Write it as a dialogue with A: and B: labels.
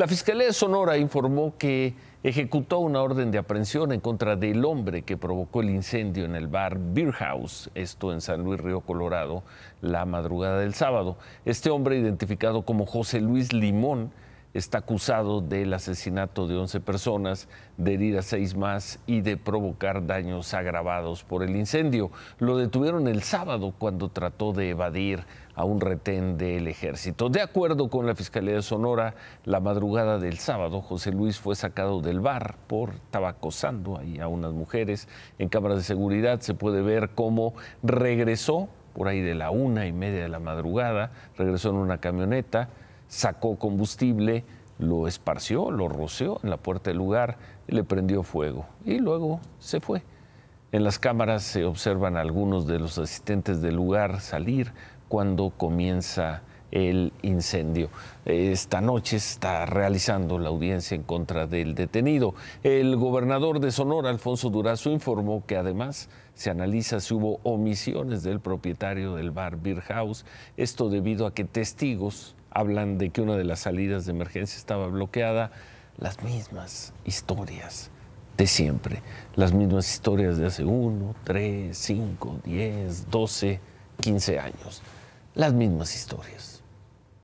A: La Fiscalía de Sonora informó que ejecutó una orden de aprehensión en contra del hombre que provocó el incendio en el bar Beer House, esto en San Luis Río Colorado, la madrugada del sábado. Este hombre, identificado como José Luis Limón, está acusado del asesinato de 11 personas, de herir a 6 más y de provocar daños agravados por el incendio. Lo detuvieron el sábado cuando trató de evadir a un retén del ejército. De acuerdo con la Fiscalía de Sonora, la madrugada del sábado, José Luis fue sacado del bar por acosando ahí a unas mujeres. En cámaras de seguridad se puede ver cómo regresó por ahí de la una y media de la madrugada, regresó en una camioneta sacó combustible, lo esparció, lo roció en la puerta del lugar, le prendió fuego y luego se fue. En las cámaras se observan algunos de los asistentes del lugar salir cuando comienza el incendio. Esta noche está realizando la audiencia en contra del detenido. El gobernador de Sonora, Alfonso Durazo, informó que además se analiza si hubo omisiones del propietario del bar Beer House, esto debido a que testigos hablan de que una de las salidas de emergencia estaba bloqueada, las mismas historias de siempre, las mismas historias de hace 1, 3, 5, 10, 12, 15 años, las mismas historias.